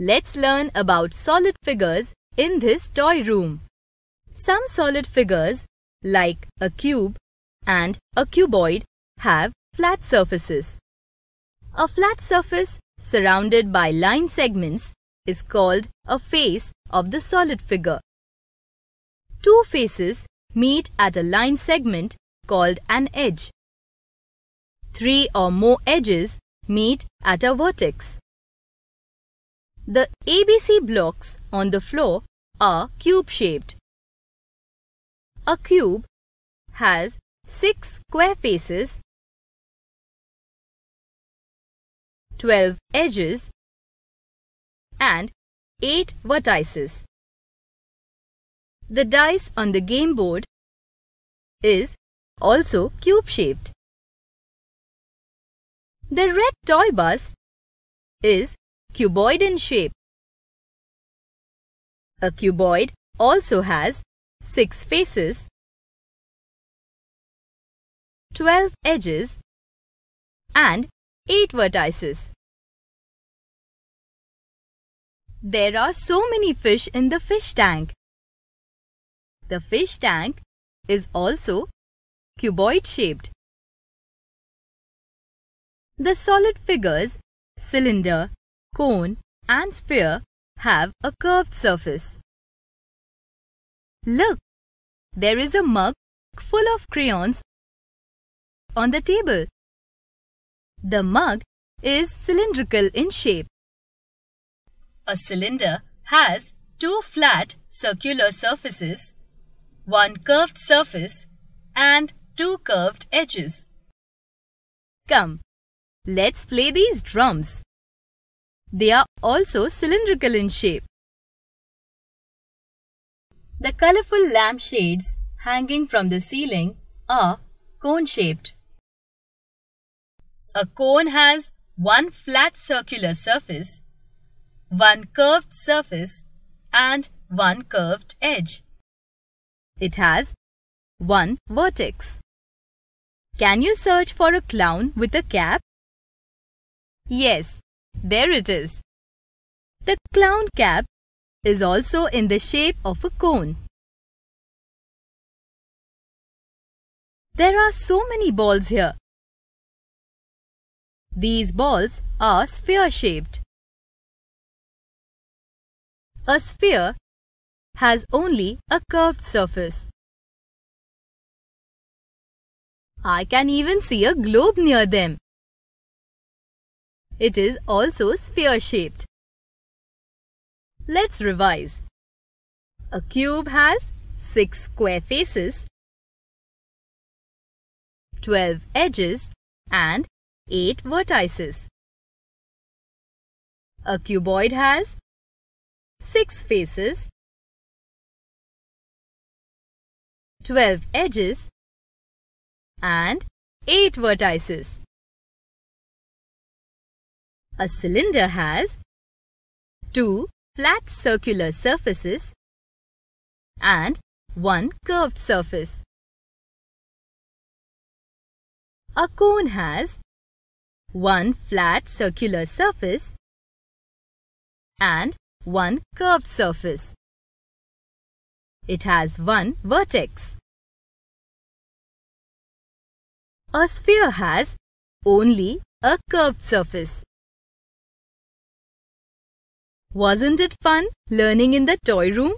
Let's learn about solid figures in this toy room. Some solid figures, like a cube and a cuboid, have flat surfaces. A flat surface surrounded by line segments is called a face of the solid figure. Two faces meet at a line segment called an edge. Three or more edges meet at a vertex. The ABC blocks on the floor are cube-shaped. A cube has six square faces, 12 edges and 8 vertices. The dice on the game board is also cube-shaped. The red toy bus is Cuboid in shape. A cuboid also has 6 faces, 12 edges and 8 vertices. There are so many fish in the fish tank. The fish tank is also cuboid shaped. The solid figures cylinder, cone and sphere have a curved surface. Look, there is a mug full of crayons on the table. The mug is cylindrical in shape. A cylinder has two flat circular surfaces, one curved surface and two curved edges. Come, let's play these drums. They are also cylindrical in shape. The colorful lampshades hanging from the ceiling are cone-shaped. A cone has one flat circular surface, one curved surface and one curved edge. It has one vertex. Can you search for a clown with a cap? Yes, there it is. The clown cap is also in the shape of a cone. There are so many balls here. These balls are sphere-shaped. A sphere has only a curved surface. I can even see a globe near them. It is also sphere-shaped. Let's revise. A cube has 6 square faces, 12 edges and 8 vertices. A cuboid has 6 faces, 12 edges and 8 vertices. A cylinder has two flat circular surfaces and one curved surface. A cone has one flat circular surface and one curved surface. It has one vertex. A sphere has only a curved surface. Wasn't it fun learning in the toy room?